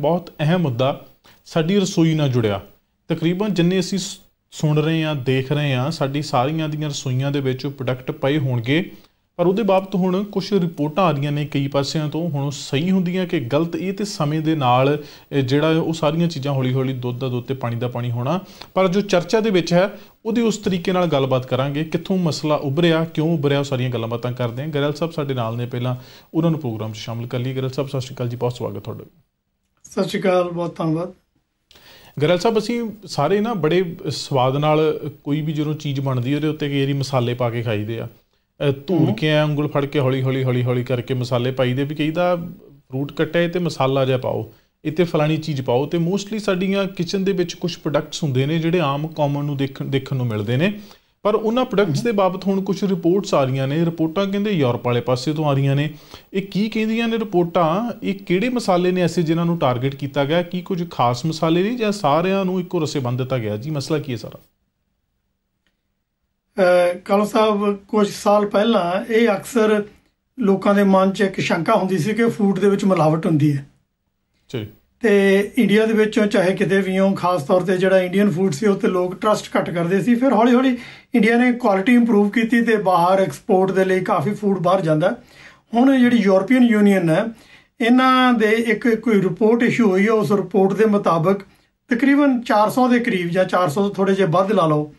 ਬਹੁਤ ਅਹਿਮ ਮੁੱਦਾ ਸਾਡੀ ਰਸੋਈ ਨਾਲ ਜੁੜਿਆ ਤਕਰੀਬਨ ਜਿੰਨੇ ਅਸੀਂ ਸੁਣ ਰਹੇ ਆ ਦੇਖ ਰਹੇ ਆ ਸਾਡੀ ਸਾਰੀਆਂ ਦੀਆਂ ਰਸੋਈਆਂ ਦੇ ਵਿੱਚ ਪ੍ਰੋਡਕਟ ਪਏ ਹੋਣਗੇ ਪਰ ਉਹਦੇ ਬਾਬਤ ਹੁਣ ਕੁਝ ਰਿਪੋਰਟਾਂ ਆ ਰਹੀਆਂ ਨੇ ਕਈ ਪਾਸਿਆਂ ਤੋਂ ਹੁਣ ਸਹੀ ਹੁੰਦੀਆਂ ਕਿ ਗਲਤ ਇਹ ਤੇ ਸਮੇਂ ਦੇ ਨਾਲ ਜਿਹੜਾ ਉਹ ਸਾਰੀਆਂ ਚੀਜ਼ਾਂ ਹੌਲੀ-ਹੌਲੀ ਦੁੱਧ ਦਾ ਦੁੱਧ ਤੇ ਪਾਣੀ ਦਾ ਪਾਣੀ ਹੋਣਾ ਪਰ ਜੋ ਚਰਚਾ ਦੇ ਵਿੱਚ ਹੈ ਉਹਦੀ ਉਸ ਤਰੀਕੇ ਨਾਲ ਗੱਲਬਾਤ ਕਰਾਂਗੇ ਕਿੱਥੋਂ ਮਸਲਾ ਉਭਰਿਆ ਕਿਉਂ ਉਭਰਿਆ ਉਹ ਸਾਰੀਆਂ ਗੱਲਾਂ ਬਾਤਾਂ ਕਰਦੇ ਹਾਂ ਗਰਲ ਸਾਹਿਬ ਸਾਡੇ ਨਾਲ ਨੇ ਪਹਿਲਾਂ ਉਹਨਾਂ ਨੂੰ ਪ੍ਰੋਗਰਾਮ 'ਚ ਸ਼ਾਮਲ ਕਰ ਲਈ ਗਰਲ ਸਾਹਿਬ ਸਤਿ ਸ਼੍ਰੀ ਅਕਾਲ ਜੀ ਬਹੁਤ ਸਵਾਗਤ ਤੁਹਾਡਾ ਸਤਿ ਸ਼੍ਰੀ ਅਕਾਲ ਬਹੁਤ ਧੰਨਵਾਦ ਗਰਲ ਸਾਹਿਬ ਅਸੀਂ ਸਾਰੇ ਨਾ ਬੜੇ ਸਵਾਦ ਨਾਲ ਕੋਈ ਵੀ ਜਦੋਂ ਚੀਜ਼ ਬਣਦੀ ਉਹਦੇ ਉੱਤੇ ਕਈ ਵਾਰੀ ਮਸਾਲੇ ਪਾ ਕੇ ਖਾਈਦੇ ਆ ਧੂੜ ਕੇ ਐ ਉਂਗਲ ਫੜ ਕੇ ਹੌਲੀ ਹੌਲੀ ਹੌਲੀ ਹੌਲੀ ਕਰਕੇ ਮਸਾਲੇ ਪਾਈਦੇ ਵੀ ਕਹੀਦਾ ਫਰੂਟ ਕੱਟੇ ਤੇ ਮਸਾਲਾ ਜਿਹਾ ਪਾਓ ਇੱਥੇ ਫਲਾਣੀ ਚੀਜ਼ ਪਾਓ ਤੇ ਮੋਸਟਲੀ ਸਾਡੀਆਂ ਕਿਚਨ ਦੇ ਵਿੱਚ ਕੁਝ ਪ੍ਰੋਡਕਟਸ ਹੁੰਦੇ ਨੇ ਜਿਹੜੇ ਆਮ ਕਾਮਨ ਨੂੰ ਦੇਖਣ ਦੇਖਣ ਨੂੰ ਮਿਲਦੇ ਨੇ ਪਰ ਉਹਨਾਂ ਪ੍ਰੋਡਕਟਸ ਦੇ ਬਾਬਤ ਹੁਣ ਕੁਝ ਰਿਪੋਰਟਸ ਆ ਰਹੀਆਂ ਨੇ ਰਿਪੋਰਟਾਂ ਕਹਿੰਦੇ ਯੂਰਪ ਵਾਲੇ ਪਾਸੇ ਤੋਂ ਆ ਰਹੀਆਂ ਨੇ ਇਹ ਕੀ ਕਹਿੰਦੀਆਂ ਨੇ ਰਿਪੋਰਟਾਂ ਇਹ ਕਿਹੜੇ ਮਸਾਲੇ ਨੇ ਐਸੇ ਜਿਨ੍ਹਾਂ ਨੂੰ ਟਾਰਗੇਟ ਕੀਤਾ ਗਿਆ ਕੀ ਕੁਝ ਖਾਸ ਮਸਾਲੇ ਨੇ ਜਾਂ ਸਾਰਿਆਂ ਨੂੰ ਇੱਕੋ ਰਸੇ ਬੰਨ ਦਿੱਤਾ ਗਿਆ ਜੀ ਮਸਲਾ ਕੀ ਹੈ ਸਾਰਾ ਕਲ ਸਾਹਿਬ ਕੁਝ ਸਾਲ ਪਹਿਲਾਂ ਇਹ ਅਕਸਰ ਲੋਕਾਂ ਦੇ ਮਨ 'ਚ ਇੱਕ ਸ਼ੰਕਾ ਹੁੰਦੀ ਸੀ ਕਿ ਫੂਡ ਦੇ ਵਿੱਚ ਮਿਲਾਵਟ ਹੁੰਦੀ ਹੈ ਜੀ ਤੇ ਇੰਡੀਆ ਦੇ ਵਿੱਚੋਂ ਚਾਹੇ ਕਿਤੇ ਵੀ ਹੋਂ ਖਾਸ ਤੌਰ ਤੇ ਜਿਹੜਾ ਇੰਡੀਅਨ ਫੂਡ ਸੀ ਉਹ ਤੇ ਲੋਕ ਟਰਸਟ ਘੱਟ ਕਰਦੇ ਸੀ ਫਿਰ ਹੌਲੀ ਹੌਲੀ ਇੰਡੀਆ ਨੇ ਕੁਆਲਿਟੀ ਇੰਪਰੂਵ ਕੀਤੀ ਤੇ ਬਾਹਰ ਐਕਸਪੋਰਟ ਦੇ ਲਈ ਕਾਫੀ ਫੂਡ ਬਾਹਰ ਜਾਂਦਾ ਹੁਣ ਜਿਹੜੀ ਯੂਰੋਪੀਅਨ ਯੂਨੀਅਨ ਹੈ ਇਹਨਾਂ ਦੇ ਇੱਕ ਕੋਈ ਰਿਪੋਰਟ ਇਸ਼ੂ ਹੋਈ ਹੈ ਉਸ ਰਿਪੋਰਟ ਦੇ ਮੁਤਾਬਕ ਤਕਰੀਬਨ 400 ਦੇ ਕਰੀਬ ਜਾਂ 400 ਤੋਂ ਥੋੜੇ ਜਿਹਾ ਵੱਧ ਲਾ ਲਓ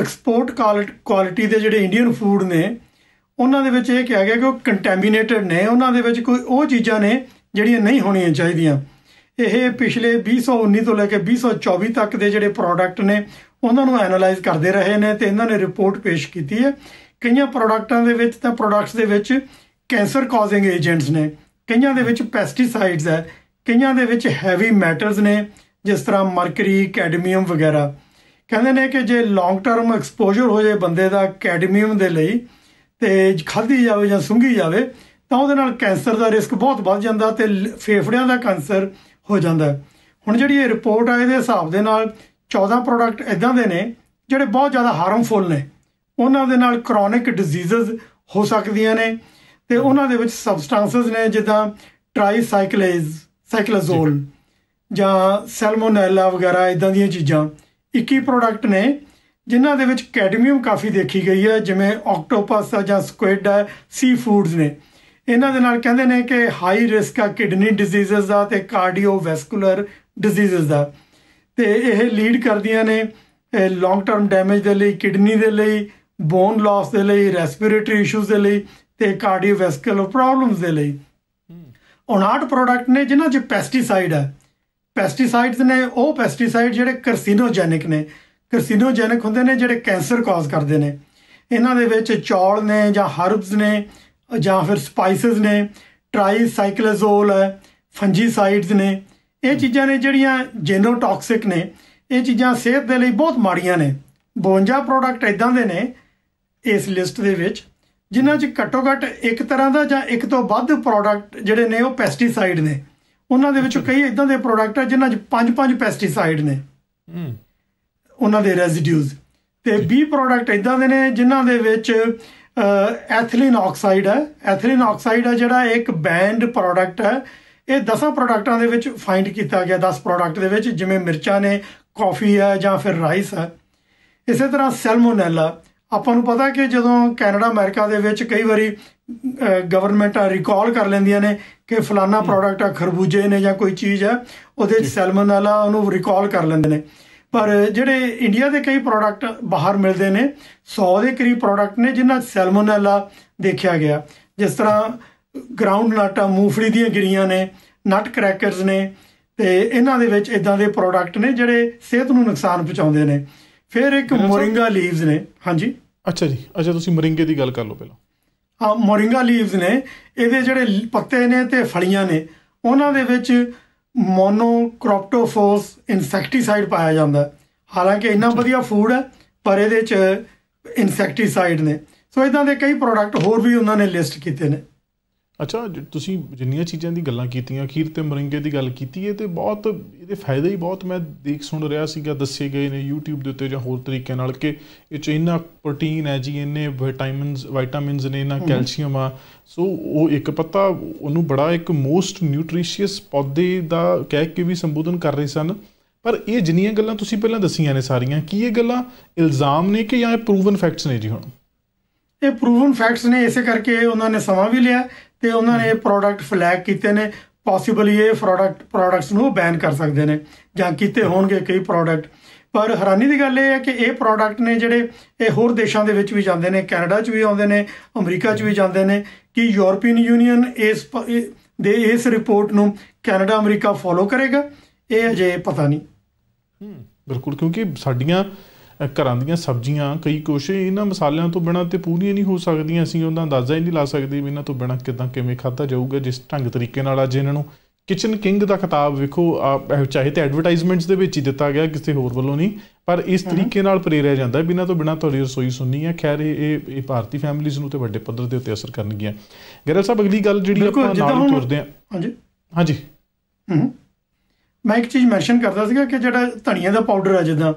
ਐਕਸਪੋਰਟ ਕੁਆਲਿਟੀ ਦੇ ਜਿਹੜੇ ਇੰਡੀਅਨ ਫੂਡ ਨੇ ਉਹਨਾਂ ਦੇ ਵਿੱਚ ਇਹ ਕਿਹਾ ਗਿਆ ਕਿ ਉਹ ਕੰਟੈਮੀਨੇਟਡ ਨੇ ਉਹਨਾਂ ਦੇ ਵਿੱਚ ਕੋਈ ਉਹ ਚੀਜ਼ਾਂ ਨੇ ਜਿਹੜੀਆਂ ਨਹੀਂ ਹੋਣੀਆਂ ਚਾਹੀਦੀਆਂ ਇਹ ਪਿਛਲੇ 2019 ਤੋਂ ਲੈ ਕੇ 2024 ਤੱਕ ਦੇ ਜਿਹੜੇ ਪ੍ਰੋਡਕਟ ਨੇ ਉਹਨਾਂ ਨੂੰ ਐਨਲਾਈਜ਼ ਕਰਦੇ ਰਹੇ ਨੇ ਤੇ ਇਹਨਾਂ ਨੇ ਰਿਪੋਰਟ ਪੇਸ਼ ਕੀਤੀ ਹੈ ਕਈਆਂ ਪ੍ਰੋਡਕਟਾਂ ਦੇ ਵਿੱਚ ਤਾਂ ਪ੍ਰੋਡਕਟਸ ਦੇ ਵਿੱਚ ਕੈਂਸਰ ਕਾਜ਼ਿੰਗ ਏਜੰਟਸ ਨੇ ਕਈਆਂ ਦੇ ਵਿੱਚ ਪੈਸਟੀਸਾਈਡਸ ਹੈ ਕਈਆਂ ਦੇ ਵਿੱਚ ਹੈਵੀ ਮੈਟਲਸ ਨੇ ਜਿਸ ਤਰ੍ਹਾਂ ਮਰਕਰੀ ਕੈਡਮੀਅਮ ਵਗੈਰਾ ਕਹਿੰਦੇ ਨੇ ਕਿ ਜੇ ਲੌਂਗ ਟਰਮ ਐਕਸਪੋਜ਼ਰ ਹੋ ਜਾਏ ਬੰਦੇ ਦਾ ਕੈਡਮੀਅਮ ਦੇ ਲਈ ਤੇ ਖਾਧੀ ਜਾਵੇ ਜਾਂ ਸੁੰਘੀ ਜਾਵੇ ਤਾਂ ਉਹਦੇ ਨਾਲ ਕੈਂਸਰ ਦਾ ਰਿਸਕ ਬਹੁਤ ਵੱਧ ਜਾਂਦਾ ਤੇ ਫੇਫੜਿਆਂ ਦਾ ਕੈਂਸਰ ਹੋ ਜਾਂਦਾ ਹੁਣ ਜਿਹੜੀ ਇਹ ਰਿਪੋਰਟ ਆ ਇਹਦੇ ਹਿਸਾਬ ਦੇ ਨਾਲ 14 ਪ੍ਰੋਡਕਟ ਇਦਾਂ ਦੇ ਨੇ ਜਿਹੜੇ ਬਹੁਤ ਜ਼ਿਆਦਾ ਹਾਰਮਫੁਲ ਨੇ ਉਹਨਾਂ ਦੇ ਨਾਲ ਕ੍ਰੋਨਿਕ ਡਿਜ਼ੀਜ਼ਸ ਹੋ ਸਕਦੀਆਂ ਨੇ ਤੇ ਉਹਨਾਂ ਦੇ ਵਿੱਚ ਸਬਸਟੈਂਸਸ ਨੇ ਜਿੱਦਾਂ ਟ੍ਰਾਈਸਾਈਕਲੇਜ਼ ਸਾਈਕਲਾਜ਼ੋਲ ਜਾਂ ਸੈਲਮੋਨੈਲਾ ਵਗੈਰਾ ਇਦਾਂ ਦੀਆਂ ਚੀਜ਼ਾਂ 21 ਪ੍ਰੋਡਕਟ ਨੇ ਜਿਨ੍ਹਾਂ ਦੇ ਵਿੱਚ ਕੈਡਮੀਅਮ ਕਾਫੀ ਦੇਖੀ ਗਈ ਹੈ ਜਿਵੇਂ ਆਕਟੋਪਸ ਜਾਂ ਸਕੁਇਡ ਹੈ ਸੀ ਫੂਡਸ ਨੇ ਇਹਨਾਂ ਦੇ ਨਾਲ ਕਹਿੰਦੇ ਨੇ ਕਿ ਹਾਈ ਰਿਸਕ ਆ ਕਿਡਨੀ ਡਿਜ਼ੀਜ਼ਸ ਦਾ ਤੇ ਕਾਰਡੀਓਵੈਸਕੂਲਰ ਡਿਜ਼ੀਜ਼ਸ ਦਾ ਤੇ ਇਹ ਲੀਡ ਕਰਦੀਆਂ ਨੇ ਲੌਂਗ ਟਰਮ ਡੈਮੇਜ ਦੇ ਲਈ ਕਿਡਨੀ ਦੇ ਲਈ ਬੋਨ ਲਾਸ ਦੇ ਲਈ ਰੈਸਪੀਰੇਟਰੀ ਇਸ਼ੂਜ਼ ਦੇ ਲਈ ਤੇ ਕਾਰਡੀਓਵੈਸਕੂਲਰ ਪ੍ਰੋਬਲਮਸ ਦੇ ਲਈ 59 ਪ੍ਰੋਡਕਟ ਨੇ ਜਿਨ੍ਹਾਂ 'ਚ ਪੈਸਟੀਸਾਈਡ ਹੈ ਪੈਸਟੀਸਾਈਡਸ ਨੇ ਉਹ ਪੈਸਟੀਸਾਈਡ ਜਿਹੜੇ ਕਰਸੀਨੋਜੈਨਿਕ ਨੇ ਕਰਸੀਨੋਜੈਨਿਕ ਹੁੰਦੇ ਨੇ ਜਿਹੜੇ ਕੈਂਸਰ ਕਾਜ਼ ਕਰਦੇ ਨੇ ਇਹਨਾਂ ਦੇ ਵਿੱਚ ਚੌਲ ਨੇ ਜਾਂ ਹਰਬਸ ਨੇ ਜਾਂ ਫਿਰ ਸਪਾਈਸਸ ਨੇ ਟ੍ਰਾਈਸਾਈਕਲੋਜ਼ੋਲ ਹੈ ਫੰਜੀਸਾਈਡਸ ਨੇ ਇਹ ਚੀਜ਼ਾਂ ਨੇ ਜਿਹੜੀਆਂ ਟਾਕਸਿਕ ਨੇ ਇਹ ਚੀਜ਼ਾਂ ਸਿਹਤ ਦੇ ਲਈ ਬਹੁਤ ਮਾੜੀਆਂ ਨੇ 52 ਪ੍ਰੋਡਕਟ ਇਦਾਂ ਦੇ ਨੇ ਇਸ ਲਿਸਟ ਦੇ ਵਿੱਚ ਜਿਨ੍ਹਾਂ 'ਚ ਘੱਟੋ ਘੱਟ ਇੱਕ ਤਰ੍ਹਾਂ ਦਾ ਜਾਂ ਇੱਕ ਤੋਂ ਵੱਧ ਪ੍ਰੋਡਕਟ ਜਿਹੜੇ ਨੇ ਉਹ ਪੈਸਟੀਸਾਈਡ ਨੇ ਉਹਨਾਂ ਦੇ ਵਿੱਚੋਂ ਕਈ ਇਦਾਂ ਦੇ ਪ੍ਰੋਡਕਟ ਆ ਜਿਨ੍ਹਾਂ 'ਚ ਪੰਜ ਪੰਜ ਪੈਸਟੀਸਾਈਡ ਨੇ ਹੂੰ ਉਹਨਾਂ ਦੇ ਰੈਜ਼ੀਡਿਊਸ ਤੇ 20 ਪ੍ਰੋਡਕਟ ਇਦਾਂ ਦੇ ਨੇ ਜਿਨ੍ਹਾਂ ਦੇ ਵਿੱਚ ਐਥਲੀਨ ਆਕਸਾਈਡ ਹੈ ਐਥਲੀਨ ਆਕਸਾਈਡ ਹੈ ਜਿਹੜਾ ਇੱਕ ਬੈਂਡ ਪ੍ਰੋਡਕਟ ਹੈ ਇਹ 10 ਪ੍ਰੋਡਕਟਾਂ ਦੇ ਵਿੱਚ ਫਾਈਂਡ ਕੀਤਾ ਗਿਆ 10 ਪ੍ਰੋਡਕਟ ਦੇ ਵਿੱਚ ਜਿਵੇਂ ਮਿਰਚਾਂ ਨੇ ਕਾਫੀ ਹੈ ਜਾਂ ਫਿਰ ਰਾਈਸ ਹੈ ਇਸੇ ਤਰ੍ਹਾਂ ਸੈਲਮੋਨੈਲਾ ਆਪਾਂ ਨੂੰ ਪਤਾ ਕਿ ਜਦੋਂ ਕੈਨੇਡਾ ਅਮਰੀਕਾ ਦੇ ਵਿੱਚ ਕਈ ਵਾਰੀ ਗਵਰਨਮੈਂਟਾਂ ਰਿਕਾਲ ਕਰ ਲੈਂਦੀਆਂ ਨੇ ਕਿ ਫਲਾਨਾ ਪ੍ਰੋਡਕਟ ਆ ਖਰਬੂਜੇ ਨੇ ਜਾਂ ਕੋਈ ਚੀਜ਼ ਹੈ ਉਹਦੇ ਵਿੱਚ ਸੈਲਮੋਨੈਲਾ ਉਹਨੂੰ ਰਿਕਾਲ ਕਰ ਲੈਂਦੇ ਨੇ ਪਰ ਜਿਹੜੇ ਇੰਡੀਆ ਦੇ ਕਈ ਪ੍ਰੋਡਕਟ ਬਾਹਰ ਮਿਲਦੇ ਨੇ 100 ਦੇ ਕਰੀਬ ਪ੍ਰੋਡਕਟ ਨੇ ਜਿਨ੍ਹਾਂ ਸੈਲਮੋਨੈਲਾ ਦੇਖਿਆ ਗਿਆ ਜਿਸ ਤਰ੍ਹਾਂ ਗਰਾਊਂਡ ਨਾਟਾ ਮੂਫੜੀ ਦੀਆਂ ਗਿਰੀਆਂ ਨੇ ਨਟ ਕ੍ਰੈਕਰਸ ਨੇ ਤੇ ਇਹਨਾਂ ਦੇ ਵਿੱਚ ਇਦਾਂ ਦੇ ਪ੍ਰੋਡਕਟ ਨੇ ਜਿਹੜੇ ਸਿਹਤ ਨੂੰ ਨੁਕਸਾਨ ਪਹੁੰਚਾਉਂਦੇ ਨੇ ਫਿਰ ਇੱਕ ਮੋਰਿੰਗਾ ਲੀਵਸ ਨੇ ਹਾਂਜੀ ਅੱਛਾ ਜੀ ਅੱਛਾ ਤੁਸੀਂ ਮੋਰਿੰਗੇ ਦੀ ਗੱਲ ਕਰ ਲਓ ਪਹਿਲਾਂ ਹਾਂ ਮੋਰਿੰਗਾ ਲੀਵਸ ਨੇ ਇਹਦੇ ਜਿਹੜੇ ਪੱਤੇ ਨੇ ਤੇ ਫਲੀਆਂ ਨੇ ਉਹਨਾਂ ਦੇ ਵਿੱਚ ਮੋਨੋਕ੍ਰੋਪਟੋਫੋਸ ਇਨਸੈਕਟੀਸਾਈਡ ਪਾਇਆ ਜਾਂਦਾ ਹੈ ਹਾਲਾਂਕਿ ਇੰਨਾ ਵਧੀਆ ਫੂਡ ਹੈ ਪਰ ਇਹਦੇ ਚ ਇਨਸੈਕਟੀਸਾਈਡ ਨੇ ਸੋ ਇਦਾਂ ਦੇ ਕਈ ਪ੍ਰੋਡਕਟ ਹੋਰ ਵੀ ਉਹਨਾਂ ਨੇ ਲਿਸਟ ਕੀਤੇ ਨੇ ਅੱਛਾ ਤੁਸੀਂ ਜਿੰਨੀਆਂ ਚੀਜ਼ਾਂ ਦੀ ਗੱਲਾਂ ਕੀਤੀਆਂ ਅਖੀਰ ਤੇ ਮਰਿੰਗੇ ਦੀ ਗੱਲ ਕੀਤੀ ਹੈ ਤੇ ਬਹੁਤ ਇਹਦੇ ਫਾਇਦੇ ਹੀ ਬਹੁਤ ਮੈਂ ਦੇਖ ਸੁਣ ਰਿਹਾ ਸੀਗਾ ਦੱਸੇ ਗਏ ਨੇ YouTube ਦੇ ਉੱਤੇ ਜਾਂ ਹੋਰ ਤਰੀਕੇ ਨਾਲ ਕਿ ਇਹ ਚ ਇੰਨਾ ਪ੍ਰੋਟੀਨ ਹੈ ਜੀ ਇੰਨੇ ਵਿਟਾਮਿਨਸ ਵਿਟਾਮਿਨਸ ਨੇ ਇੰਨਾ ਕੈਲਸ਼ੀਅਮ ਆ ਸੋ ਉਹ ਇੱਕ ਪੱਤਾ ਉਹਨੂੰ ਬੜਾ ਇੱਕ ਮੋਸਟ ਨਿਊਟ੍ਰੀਸ਼ੀਅਸ ਪੌਦੇ ਦਾ ਕਹਿ ਕੇ ਵੀ ਸੰਬੋਧਨ ਕਰ ਰਹੇ ਸਨ ਪਰ ਇਹ ਜਿੰਨੀਆਂ ਗੱਲਾਂ ਤੁਸੀਂ ਪਹਿਲਾਂ ਦੱਸੀਆਂ ਨੇ ਸਾਰੀਆਂ ਕੀ ਇਹ ਗੱਲਾਂ ਇਲਜ਼ਾਮ ਨੇ ਕਿ ਜਾਂ ਇਹ ਪ੍ਰੂਵਨ ਫੈਕਟਸ ਨੇ ਜੀ ਹੁਣ ਇਹ ਪ੍ਰੂਵਨ ਫੈਕਟਸ ਨੇ ਇਸੇ ਕਰਕੇ ਉਹਨਾਂ ਨੇ ਸਮਾਂ ਵੀ ਲਿਆ ਤੇ ਉਹਨਾਂ ਨੇ ਪ੍ਰੋਡਕਟ ਫਲੈਗ ਕੀਤੇ ਨੇ ਪੋਸੀਬਲੀ ਇਹ ਪ੍ਰੋਡਕਟ ਪ੍ਰੋਡਕਟਸ ਨੂੰ ਬੈਨ ਕਰ ਸਕਦੇ ਨੇ ਜਾਂ ਕੀਤੇ ਹੋਣਗੇ ਕਈ ਪ੍ਰੋਡਕਟ ਪਰ ਹੈਰਾਨੀ ਦੀ ਗੱਲ ਇਹ ਹੈ ਕਿ ਇਹ ਪ੍ਰੋਡਕਟ ਨੇ ਜਿਹੜੇ ਇਹ ਹੋਰ ਦੇਸ਼ਾਂ ਦੇ ਵਿੱਚ ਵੀ ਜਾਂਦੇ ਨੇ ਕੈਨੇਡਾ 'ਚ ਵੀ ਆਉਂਦੇ ਨੇ ਅਮਰੀਕਾ 'ਚ ਵੀ ਜਾਂਦੇ ਨੇ ਕਿ ਯੂਰਪੀਅਨ ਯੂਨੀਅਨ ਇਸ ਦੇ ਇਸ ਰਿਪੋਰਟ ਨੂੰ ਕੈਨੇਡਾ ਅਮਰੀਕਾ ਫੋਲੋ ਕਰੇਗਾ ਇਹ ਅਜੇ ਪਤਾ ਨਹੀਂ ਹੂੰ ਬਿਲਕੁਲ ਕਿਉਂਕਿ ਸਾਡੀਆਂ ਘਰਾਂ ਦੀਆਂ ਸਬਜ਼ੀਆਂ ਕਈ ਕੁਛ ਇਹਨਾਂ ਮਸਾਲਿਆਂ ਤੋਂ ਬਿਨਾਂ ਤੇ ਪੂਰੀਆਂ ਨਹੀਂ ਹੋ ਸਕਦੀਆਂ ਅਸੀਂ ਉਹਨਾਂ ਅੰਦਾਜ਼ਾ ਹੀ ਨਹੀਂ ਲਾ ਸਕਦੇ ਵੀ ਇਹਨਾਂ ਤੋਂ ਬਿਨਾਂ ਕਿਦਾਂ ਕਿਵੇਂ ਖਾਧਾ ਜਾਊਗਾ ਜਿਸ ਢੰਗ ਤਰੀਕੇ ਨਾਲ ਅੱਜ ਇਹਨਾਂ ਨੂੰ ਕਿਚਨ ਕਿੰਗ ਦਾ ਖਿਤਾਬ ਵੇਖੋ ਚਾਹੇ ਤੇ ਐਡਵਰਟਾਈਜ਼ਮੈਂਟਸ ਦੇ ਵਿੱਚ ਹੀ ਦਿੱਤਾ ਗਿਆ ਕਿਸੇ ਹੋਰ ਵੱਲੋਂ ਨਹੀਂ ਪਰ ਇਸ ਤਰੀਕੇ ਨਾਲ ਪ੍ਰੇਰਿਆ ਜਾਂਦਾ ਹੈ ਬਿਨਾਂ ਤੋਂ ਬਿਨਾਂ ਤੁਹਾਡੀ ਰਸੋਈ ਸੁਣਨੀ ਹੈ ਖੈਰ ਇਹ ਇਹ ਭਾਰਤੀ ਫੈਮਿਲੀਜ਼ ਨੂੰ ਤੇ ਵੱਡੇ ਪੱਧਰ ਦੇ ਉੱਤੇ ਅਸਰ ਕਰਨਗੀਆਂ ਗੈਰਲ ਸਾਹਿਬ ਅਗਲੀ ਗੱਲ ਜਿਹੜੀ ਆਪਾਂ ਨਾਲ ਤੁਰਦੇ ਹਾਂ ਹਾਂਜੀ ਹਾਂਜੀ ਮੈਂ ਇੱਕ ਚੀਜ਼ ਮੈਂਸ਼ਨ ਕਰਦਾ ਸੀਗਾ ਕਿ ਜਿਹੜਾ ਧਨੀਆ ਦਾ ਪਾਊਡਰ ਆ ਜਿੱਦਾਂ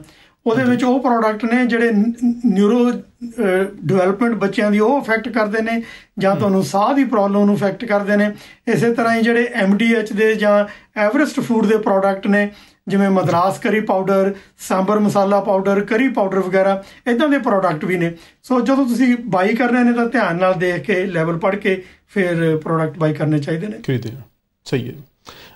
ਉਹਦੇ ਵਿੱਚ ਉਹ ਪ੍ਰੋਡਕਟ ਨੇ ਜਿਹੜੇ ਨਿਊਰੋ ਡਿਵੈਲਪਮੈਂਟ ਬੱਚਿਆਂ ਦੀ ਉਹ ਅਫੈਕਟ ਕਰਦੇ ਨੇ ਜਾਂ ਤੁਹਾਨੂੰ ਸਾਹ ਦੀ ਪ੍ਰੋਬਲਮ ਨੂੰ ਅਫੈਕਟ ਕਰਦੇ ਨੇ ਇਸੇ ਤਰ੍ਹਾਂ ਹੀ ਜਿਹੜੇ ਐਮਡੀਐਚ ਦੇ ਜਾਂ ਐਵਰੈਸਟ ਫੂਡ ਦੇ ਪ੍ਰੋਡਕਟ ਨੇ ਜਿਵੇਂ ਮਦਰਾਸ ਕਰੀ ਪਾਊਡਰ ਸਾਂਬਰ ਮਸਾਲਾ ਪਾਊਡਰ ਕਰੀ ਪਾਊਡਰ ਵਗੈਰਾ ਇਦਾਂ ਦੇ ਪ੍ਰੋਡਕਟ ਵੀ ਨੇ ਸੋ ਜਦੋਂ ਤੁਸੀਂ ਬਾਈ ਕਰਨੇ ਨੇ ਤਾਂ ਧਿਆਨ ਨਾਲ ਦੇਖ ਕੇ ਲੈਵਲ ਪੜ੍ਹ ਕੇ ਫਿਰ ਪ੍ਰੋਡਕਟ ਬਾਈ ਕਰਨੇ ਚਾਹੀਦੇ ਨੇ ਹੈ ਸਹੀ ਹੈ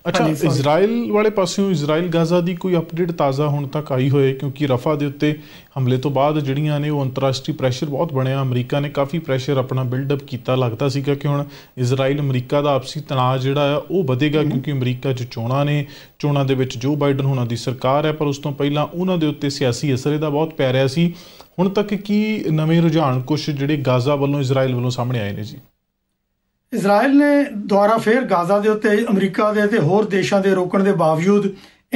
ਅੱਛਾ ਇਜ਼ਰਾਈਲ ਵਾਲੇ ਪਾਸਿਓਂ ਇਜ਼ਰਾਈਲ ਗਾਜ਼ਾ ਦੀ ਕੋਈ ਅਪਡੇਟ ਤਾਜ਼ਾ ਹੁਣ ਤੱਕ ਆਈ ਹੋਏ ਕਿਉਂਕਿ ਰਫਾ ਦੇ ਉੱਤੇ ਹਮਲੇ ਤੋਂ ਬਾਅਦ ਜਿਹੜੀਆਂ ਨੇ ਉਹ ਅੰਤਰਰਾਸ਼ਟਰੀ ਪ੍ਰੈਸ਼ਰ ਬਹੁਤ ਬਣਿਆ ਅਮਰੀਕਾ ਨੇ ਕਾਫੀ ਪ੍ਰੈਸ਼ਰ ਆਪਣਾ ਬਿਲਡ ਅਪ ਕੀਤਾ ਲੱਗਦਾ ਸੀਗਾ ਕਿ ਹੁਣ ਇਜ਼ਰਾਈਲ ਅਮਰੀਕਾ ਦਾ ਆਪਸੀ ਤਣਾਅ ਜਿਹੜਾ ਆ ਉਹ ਵਧੇਗਾ ਕਿਉਂਕਿ ਅਮਰੀਕਾ 'ਚ ਚੋਣਾਂ ਨੇ ਚੋਣਾਂ ਦੇ ਵਿੱਚ ਜੋ ਬਾਈਡਨ ਹੋਣਾ ਦੀ ਸਰਕਾਰ ਹੈ ਪਰ ਉਸ ਤੋਂ ਪਹਿਲਾਂ ਉਹਨਾਂ ਦੇ ਉੱਤੇ ਸਿਆਸੀ ਅਸਰ ਇਹਦਾ ਬਹੁਤ ਪੈ ਰਿਹਾ ਸੀ ਹੁਣ ਤੱਕ ਕੀ ਨਵੇਂ ਰੁਝਾਨ ਕੁਝ ਜਿਹੜੇ ਗਾਜ਼ਾ ਵੱਲੋਂ ਇਜ਼ਰਾਈਲ ਵੱਲੋਂ ਸਾਹਮਣੇ ਆਏ ਨੇ ਜੀ ਇਜ਼ਰਾਈਲ ਨੇ ਦੁਆਰਾ ਫੇਰ ਗਾਜ਼ਾ ਦੇ ਉੱਤੇ ਅਮਰੀਕਾ ਦੇ ਤੇ ਹੋਰ ਦੇਸ਼ਾਂ ਦੇ ਰੋਕਣ ਦੇ ਬਾਵਜੂਦ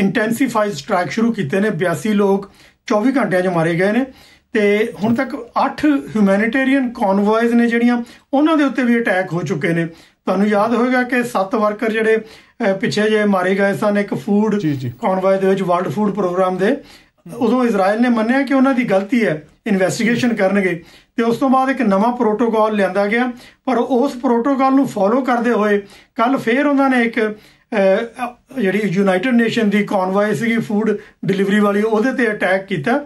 ਇੰਟੈਂਸੀਫਾਈਡ ਸਟ੍ਰਾਈਕ ਸ਼ੁਰੂ ਕੀਤੇ ਨੇ 82 ਲੋਕ 24 ਘੰਟਿਆਂ 'ਚ ਮਾਰੇ ਗਏ ਨੇ ਤੇ ਹੁਣ ਤੱਕ 8 ਹਿਊਮੈਨਿਟੇਰੀਅਨ ਕਨਵੋਇਜ਼ ਨੇ ਜਿਹੜੀਆਂ ਉਹਨਾਂ ਦੇ ਉੱਤੇ ਵੀ ਅਟੈਕ ਹੋ ਚੁੱਕੇ ਨੇ ਤੁਹਾਨੂੰ ਯਾਦ ਹੋਵੇਗਾ ਕਿ 7 ਵਰਕਰ ਜਿਹੜੇ ਪਿੱਛੇ ਜੇ ਮਾਰੇ ਗਏ ਸਨ ਇੱਕ ਫੂਡ ਕਨਵੋਇ ਦੇ ਵਿੱਚ ਵਰਲਡ ਫੂਡ ਪ੍ਰੋਗਰਾਮ ਦੇ ਉਦੋਂ ਇਜ਼ਰਾਈਲ ਨੇ ਮੰਨਿਆ ਕਿ ਉਹਨਾਂ ਦੀ ਗਲਤੀ ਹੈ ਇਨਵੈਸਟੀਗੇਸ਼ਨ ਕਰਨਗੇ ਤੇ ਉਸ ਤੋਂ ਬਾਅਦ ਇੱਕ ਨਵਾਂ ਪ੍ਰੋਟੋਕਾਲ ਲਿਆਂਦਾ ਗਿਆ ਪਰ ਉਸ ਪ੍ਰੋਟੋਕਾਲ ਨੂੰ ਫੋਲੋ ਕਰਦੇ ਹੋਏ ਕੱਲ ਫੇਰ ਉਹਨਾਂ ਨੇ ਇੱਕ ਜਿਹੜੀ ਯੂਨਾਈਟਿਡ ਨੇਸ਼ਨ ਦੀ ਕਨਵਾਈ ਸੀਗੀ ਫੂਡ ਡਿਲੀਵਰੀ ਵਾਲੀ ਉਹਦੇ ਤੇ ਅਟੈਕ ਕੀਤਾ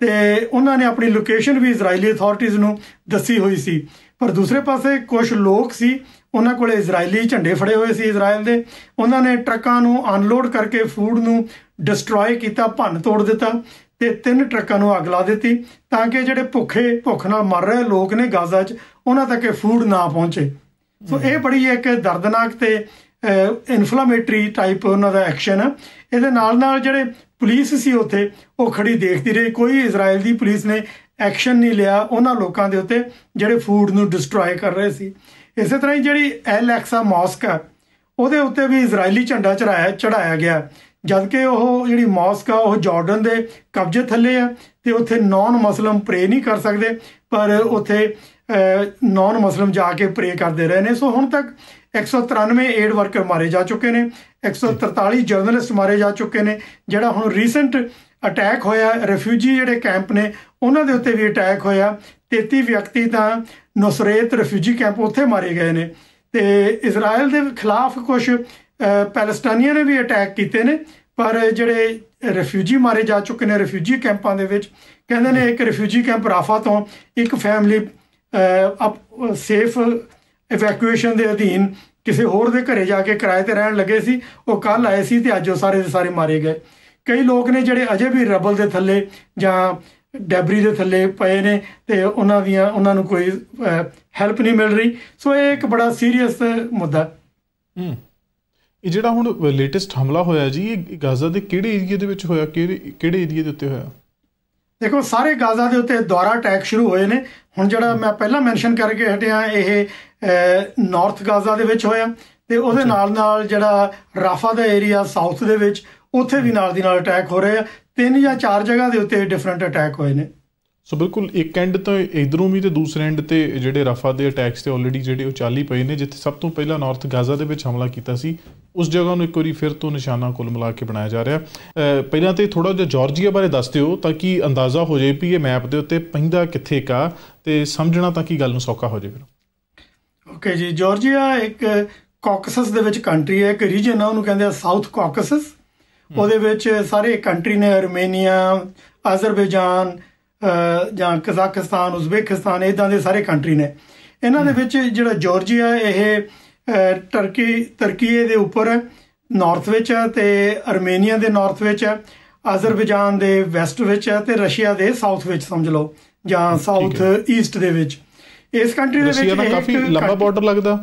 ਤੇ ਉਹਨਾਂ ਨੇ ਆਪਣੀ ਲੋਕੇਸ਼ਨ ਵੀ ਇਜ਼ਰਾਈਲੀ ਅਥਾਰਟੀਆਂ ਨੂੰ ਦੱਸੀ ਹੋਈ ਸੀ ਪਰ ਦੂਸਰੇ ਪਾਸੇ ਕੁਝ ਲੋਕ ਸੀ ਉਹਨਾਂ ਕੋਲੇ ਇਜ਼ਰਾਈਲੀ ਝੰਡੇ ਫੜੇ ਹੋਏ ਸੀ ਇਜ਼ਰਾਈਲ ਦੇ ਉਹਨਾਂ ਨੇ ਟਰੱਕਾਂ ਨੂੰ ਅਨਲੋਡ ਕਰਕੇ ਫੂਡ ਨੂੰ ਡਿਸਟਰੋਏ ਕੀਤਾ ਭੰਨ ਤੋੜ ਦਿੱਤਾ ਤੇ ਤਿੰਨ ਟਰੱਕਾਂ ਨੂੰ ਅੱਗ ਲਾ ਦਿੱਤੀ ਤਾਂ ਕਿ ਜਿਹੜੇ ਭੁੱਖੇ ਭੁੱਖ ਨਾਲ ਮਰ ਰਹੇ ਲੋਕ ਨੇ ਗਾਜ਼ਾ 'ਚ ਉਹਨਾਂ ਤੱਕ ਇਹ ਫੂਡ ਨਾ ਪਹੁੰਚੇ ਸੋ ਇਹ ਬੜੀ ਇੱਕ ਦਰਦਨਾਕ ਤੇ ਇਨਫਲਾਮੇਟਰੀ ਟਾਈਪ ਉਹਨਾਂ ਦਾ ਐਕਸ਼ਨ ਹੈ ਇਹਦੇ ਨਾਲ ਨਾਲ ਜਿਹੜੇ ਪੁਲਿਸ ਸੀ ਉੱਥੇ ਉਹ ਖੜੀ ਦੇਖਦੀ ਰਹੀ ਕੋਈ ਇਜ਼ਰਾਈਲ ਦੀ ਪੁਲਿਸ ਨੇ ਐਕਸ਼ਨ ਨਹੀਂ ਲਿਆ ਉਹਨਾਂ ਲੋਕਾਂ ਦੇ ਉੱਤੇ ਜਿਹੜੇ ਫੂਡ ਨੂੰ ਡਿਸਟਰੋਏ ਕਰ ਰਹੇ ਸੀ ਇਸੇ ਤਰ੍ਹਾਂ ਹੀ ਜਿਹੜੀ ਐਲੈਕਸਾ ਮੌਸਕ ਹੈ ਉਹਦੇ ਉੱਤੇ ਵੀ ਇਜ਼ਰਾਈਲੀ ਝੰਡਾ ਚੜਾਇਆ ਚੜਾਇਆ ਗਿਆ ਜਦਕਿ ਉਹ ਜਿਹੜੀ ਮੌਸਕ ਆ ਉਹ ਜਾਰਡਨ ਦੇ ਕਬਜ਼ੇ ਥੱਲੇ ਆ ਤੇ ਉੱਥੇ ਨਾਨ ਮੁਸਲਮ ਪ੍ਰੇ ਨਹੀਂ ਕਰ ਸਕਦੇ ਪਰ ਉੱਥੇ ਨਾਨ ਮੁਸਲਮ ਜਾ ਕੇ ਪ੍ਰੇ ਕਰਦੇ ਰਹੇ ਨੇ ਸੋ ਹੁਣ ਤੱਕ 193 ਏਡ ਵਰਕਰ ਮਾਰੇ ਜਾ ਚੁੱਕੇ ਨੇ 143 ਜਰਨਲਿਸਟ ਮਾਰੇ ਜਾ ਚੁੱਕੇ ਨੇ ਜਿਹੜਾ ਹੁਣ ਰੀਸੈਂਟ ਅਟੈਕ ਹੋਇਆ ਰੈਫਿਊਜੀ ਜਿਹੜੇ ਕੈਂਪ ਨੇ ਉਹਨਾਂ ਦੇ ਉੱਤੇ ਵੀ ਅਟੈਕ ਹੋਇਆ 33 ਵਿਅਕਤੀ ਤਾਂ ਨਸਰੇਤ ਰੈਫਿਊਜੀ ਕੈਂਪ ਉੱਥੇ ਮਾਰੇ ਗਏ ਨੇ ਤੇ ਇਜ਼ਰਾਈਲ ਦੇ ਖਿਲਾਫ ਕੁਝ ਪੈਲਸਟਾਈਨੀਆਂ ਨੇ ਵੀ ਅਟੈਕ ਕੀਤੇ ਨੇ ਪਰ ਜਿਹੜੇ ਰਿਫਿਊਜੀ ਮਾਰੇ ਜਾ ਚੁੱਕੇ ਨੇ ਰਿਫਿਊਜੀ ਕੈਂਪਾਂ ਦੇ ਵਿੱਚ ਕਹਿੰਦੇ ਨੇ ਇੱਕ ਰਿਫਿਊਜੀ ਕੈਂਪ ਰਾਫਾ ਤੋਂ ਇੱਕ ਫੈਮਿਲੀ ਸੇਫ ਇਵੈਕੂਏਸ਼ਨ ਦੇ ਅਧੀਨ ਕਿਸੇ ਹੋਰ ਦੇ ਘਰੇ ਜਾ ਕੇ ਕਿਰਾਏ ਤੇ ਰਹਿਣ ਲੱਗੇ ਸੀ ਉਹ ਕੱਲ ਆਏ ਸੀ ਤੇ ਅੱਜ ਉਹ ਸਾਰੇ ਦੇ ਸਾਰੇ ਮਾਰੇ ਗਏ ਕਈ ਲੋਕ ਨੇ ਜਿਹੜੇ ਅਜੇ ਵੀ ਰਬਲ ਦੇ ਥੱਲੇ ਜਾਂ ਡੈਬਰੀ ਦੇ ਥੱਲੇ ਪਏ ਨੇ ਤੇ ਉਹਨਾਂ ਦੀਆਂ ਉਹਨਾਂ ਨੂੰ ਕੋਈ ਹੈਲਪ ਨਹੀਂ ਮਿਲ ਰਹੀ ਸੋ ਇਹ ਇੱਕ ਬੜਾ ਸੀਰੀਅਸ ਮੁੱਦਾ ਹੂੰ ਇਹ ਜਿਹੜਾ ਹੁਣ ਲੇਟੈਸਟ ਹਮਲਾ ਹੋਇਆ ਜੀ ਇਹ ਗਾਜ਼ਾ ਦੇ ਕਿਹੜੇ ਏਰੀਆ ਦੇ ਵਿੱਚ ਹੋਇਆ ਕਿਹੜੇ ਕਿਹੜੇ ਏਰੀਆ ਦੇ ਉੱਤੇ ਹੋਇਆ ਦੇਖੋ ਸਾਰੇ ਗਾਜ਼ਾ ਦੇ ਉੱਤੇ ਦੁਆਰਾ ਅਟੈਕ ਸ਼ੁਰੂ ਹੋਏ ਨੇ ਹੁਣ ਜਿਹੜਾ ਮੈਂ ਪਹਿਲਾਂ ਮੈਂਸ਼ਨ ਕਰਕੇ ਹਟਿਆ ਇਹ ਨਾਰਥ ਗਾਜ਼ਾ ਦੇ ਵਿੱਚ ਹੋਇਆ ਤੇ ਉਹਦੇ ਨਾਲ ਨਾਲ ਜਿਹੜਾ ਰਾਫਾ ਦਾ ਏਰੀਆ ਸਾਊਥ ਦੇ ਵਿੱਚ ਉੱਥੇ ਵੀ ਨਾਲ ਦੀ ਨਾਲ ਅਟੈਕ ਹੋ ਰਹੇ ਆ ਤਿੰਨ ਜਾਂ ਚਾਰ ਜਗ੍ਹਾ ਦੇ ਉੱਤੇ ਡਿਫਰੈਂਟ ਅਟੈਕ ਹੋਏ ਨੇ ਸੋ ਬਿਲਕੁਲ ਇੱਕ ਐਂਡ ਤੋਂ ਇਧਰੋਂ ਵੀ ਤੇ ਦੂਸਰੇ ਐਂਡ ਤੇ ਜਿਹੜੇ ਰਫਾ ਦੇ ਅਟੈਕਸ ਤੇ ਆਲਰੇਡੀ ਜਿਹੜੇ ਉਹ ਚਾਲੀ ਪਏ ਨੇ ਜਿੱਥੇ ਸਭ ਤੋਂ ਪਹਿਲਾਂ ਨਾਰਥ ਗਾਜ਼ਾ ਦੇ ਵਿੱਚ ਹਮਲਾ ਕੀਤਾ ਸੀ ਉਸ ਜਗ੍ਹਾ ਨੂੰ ਇੱਕ ਵਾਰੀ ਫਿਰ ਤੋਂ ਨਿਸ਼ਾਨਾ ਕੁੱਲ ਮਿਲਾ ਕੇ ਬਣਾਇਆ ਜਾ ਰਿਹਾ ਪਹਿਲਾਂ ਤੇ ਥੋੜਾ ਜਿਹਾ ਜਾਰਜੀਆ ਬਾਰੇ ਦੱਸ ਦਿਓ ਤਾਂ ਕਿ ਅੰਦਾਜ਼ਾ ਹੋ ਜਾਏ ਵੀ ਇਹ ਮੈਪ ਦੇ ਉੱਤੇ ਪੈਂਦਾ ਕਿੱਥੇ ਕਾ ਤੇ ਸਮਝਣਾ ਤਾਂ ਕਿ ਗੱਲ ਨੂੰ ਸੌਖਾ ਹੋ ਜਾਵੇ ਫਿਰ ਓਕੇ ਜੀ ਜਾਰਜੀਆ ਇੱਕ ਕਾਕਸਸ ਦੇ ਵਿੱਚ ਕੰਟਰੀ ਹੈ ਇੱਕ ਰੀਜਨ ਆ ਉਹਨੂੰ ਕਹਿੰਦੇ ਆ ਸਾਊਥ ਕਾਕਸਸ ਉਹਦੇ ਵਿੱਚ ਸਾਰੇ ਕੰਟਰੀ ਨੇ ਅਰਮੇਨੀਆ ਅਜ਼ਰਬੈਜਾਨ ਜਾਂ ਕਜ਼ਾਕਿਸਤਾਨ ਉਜ਼ਬੇਕਿਸਤਾਨ ਇਦਾਂ ਦੇ ਸਾਰੇ ਕੰਟਰੀ ਨੇ ਇਹਨਾਂ ਦੇ ਵਿੱਚ ਜਿਹੜਾ ਜਾਰਜੀਆ ਇਹ ਟਰਕੀ ਤਰਕੀਏ ਦੇ ਉੱਪਰ ਹੈ ਨਾਰਥ ਵਿੱਚ ਹੈ ਤੇ ਅਰਮੇਨੀਆ ਦੇ ਨਾਰਥ ਵਿੱਚ ਹੈ ਅਜ਼ਰਬੈਜਾਨ ਦੇ ਵੈਸਟ ਵਿੱਚ ਹੈ ਤੇ ਰਸ਼ੀਆ ਦੇ ਸਾਊਥ ਵਿੱਚ ਸਮਝ ਲਓ ਜਾਂ ਸਾਊਥ ਈਸਟ ਦੇ ਵਿੱਚ ਇਸ ਕੰਟਰੀ ਦੇ ਵਿੱਚ ਇਹ ਦਾ ਕਾਫੀ ਲੰਬਾ ਬਾਰਡਰ ਲੱਗਦਾ